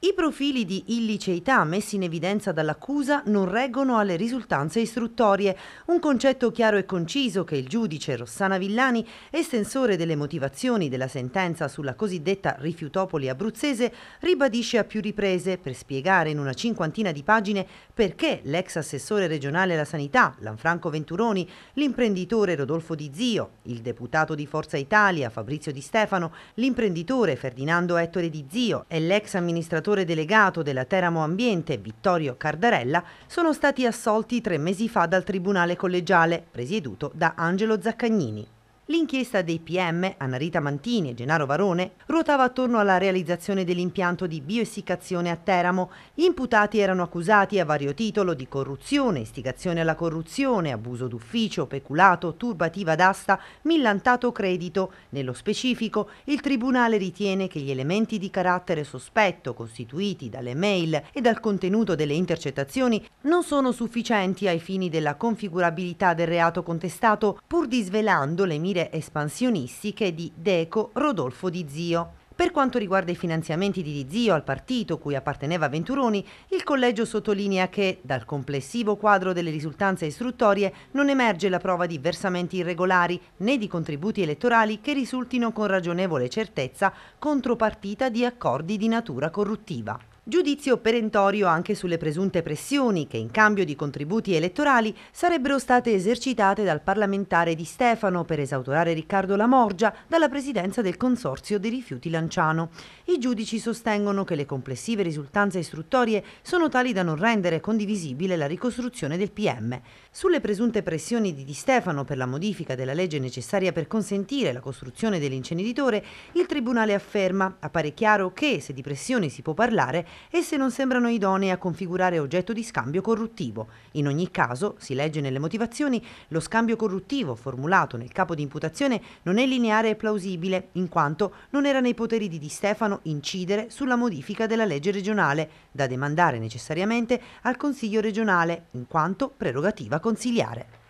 I profili di illiceità messi in evidenza dall'accusa non reggono alle risultanze istruttorie, un concetto chiaro e conciso che il giudice Rossana Villani, estensore delle motivazioni della sentenza sulla cosiddetta rifiutopoli abruzzese, ribadisce a più riprese per spiegare in una cinquantina di pagine perché l'ex assessore regionale alla sanità, Lanfranco Venturoni, l'imprenditore Rodolfo Di Zio, il deputato di Forza Italia Fabrizio Di Stefano, l'imprenditore Ferdinando Ettore Di Zio e l'ex amministratore amministratore delegato della Teramo Ambiente Vittorio Cardarella sono stati assolti tre mesi fa dal Tribunale Collegiale, presieduto da Angelo Zaccagnini. L'inchiesta dei PM, Anarita Mantini e Gennaro Varone, ruotava attorno alla realizzazione dell'impianto di bioessiccazione a Teramo. Gli imputati erano accusati a vario titolo di corruzione, istigazione alla corruzione, abuso d'ufficio, peculato, turbativa d'asta, millantato credito. Nello specifico, il Tribunale ritiene che gli elementi di carattere sospetto costituiti dalle mail e dal contenuto delle intercettazioni non sono sufficienti ai fini della configurabilità del reato contestato, pur disvelando le mire politiche espansionistiche di Deco Rodolfo Di Zio. Per quanto riguarda i finanziamenti di Di Zio al partito cui apparteneva Venturoni, il collegio sottolinea che dal complessivo quadro delle risultanze istruttorie non emerge la prova di versamenti irregolari né di contributi elettorali che risultino con ragionevole certezza contropartita di accordi di natura corruttiva. Giudizio perentorio anche sulle presunte pressioni che in cambio di contributi elettorali sarebbero state esercitate dal parlamentare Di Stefano per esautorare Riccardo Lamorgia dalla presidenza del Consorzio dei Rifiuti Lanciano. I giudici sostengono che le complessive risultanze istruttorie sono tali da non rendere condivisibile la ricostruzione del PM. Sulle presunte pressioni di Di Stefano per la modifica della legge necessaria per consentire la costruzione dell'inceneritore, il Tribunale afferma, appare chiaro che, se di pressioni si può parlare, esse non sembrano idonee a configurare oggetto di scambio corruttivo. In ogni caso, si legge nelle motivazioni, lo scambio corruttivo formulato nel capo di imputazione non è lineare e plausibile, in quanto non era nei poteri di Di Stefano incidere sulla modifica della legge regionale, da demandare necessariamente al Consiglio regionale, in quanto prerogativa consiliare.